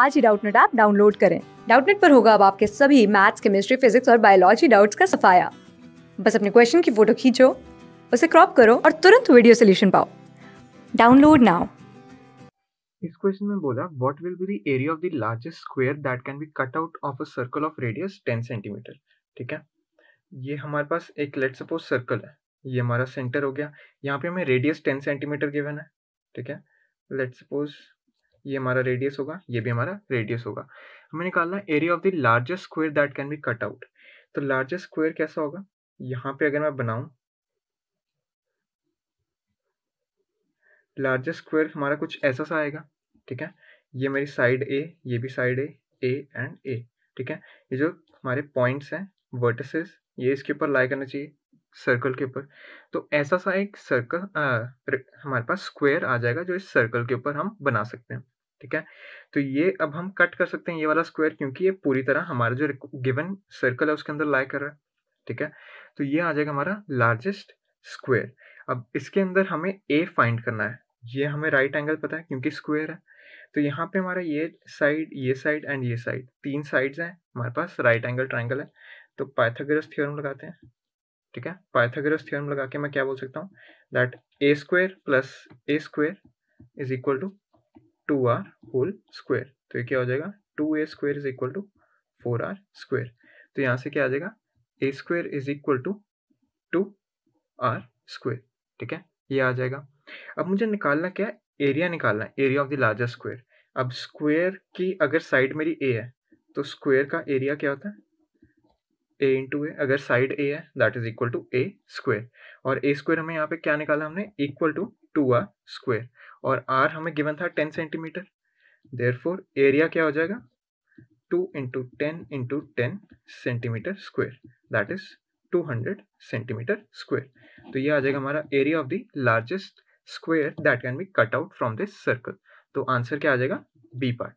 आज ही Doubtnut app download करें डाउटनेट पर होगा अब आपके सभी मैथ्स केमिस्ट्री फिजिक्स और बायोलॉजी डाउट्स का सफाया बस अपने क्वेश्चन की फोटो खींचो उसे क्रॉप करो और तुरंत वीडियो सोल्यूशन पाओ डाउनलोड नाउ इस क्वेश्चन में बोला what will be the area of the largest square that can be cut out of a circle of radius 10 centimetre ठीक है ये हमारे पास एक लेट सपोज सर्कल है ये हमारा सेंटर हो गया यहाँ पे हमें रेडियस 10 सेंटीमीटर गिवन है ठीक है लेट सपोज ये हमारा रेडियस होगा ये भी हमारा रेडियस होगा हमें निकालना area of the largest square that can be cut out तो लार्जेस्ट स्क्वायर कैसा होगा यहाँ पे अगर मैं बनाऊ लार्जेस्ट स्क्वायर हमारा कुछ ऐसा सा आएगा ठीक है ये मेरी साइड ए ये भी साइड ए ए एंड ए ठीक है ये जो हमारे पॉइंट्स हैं वर्टिसेस ये इसके ऊपर लाई करना चाहिए सर्कल के ऊपर तो ऐसा सा एक सर्कल हमारे पास स्क्वायर आ जाएगा जो इस सर्कल के ऊपर हम बना सकते हैं ठीक है तो ये अब हम कट कर सकते हैं ये वाला स्क्वायर क्योंकि ये पूरी तरह हमारा जो गिवन सर्कल है उसके अंदर लाई कर रहा है ठीक है तो ये आ जाएगा हमारा लार्जेस्ट स्क्वायर अब इसके अंदर हमें ए फाइंड करना है ये हमें राइट एंगल पता है क्योंकि स्क्वायर है तो यहाँ पे हमारा ये साइड ये साइड एंड ये साइड तीन साइड्स हैं हमारे पास राइट एंगल ट्राइंगल है तो पाइथागोरस थ्योरम लगाते हैं ठीक है पाइथागोरस थ्योरम लगा के मैं क्या बोल सकता हूँ that a square plus a square is equal to two r whole square तो ये क्या हो जाएगा two a square is equal to four r square तो यहाँ से क्या आ जाएगा a square is equal to two r square ठीक है ये आ जाएगा अब मुझे निकालना क्या है एरिया निकालना है area of the largest square अब स्क्वेयर की अगर साइड मेरी ए है तो स्क्वेयर का एरिया क्या होता है ए इंटू ए अगर साइड ए है that is equal to a square और ए स्क्वेयर हमें यहाँ पे क्या निकाला हमने equal to two r square और आर हमें गिवन था ten centimetre therefore area क्या हो जाएगा two into ten into ten centimetre square that is two hundred centimetre square तो ये आ जाएगा हमारा area of the largest square that can be cut out from this circle तो answer क्या आ जाएगा बी पार्ट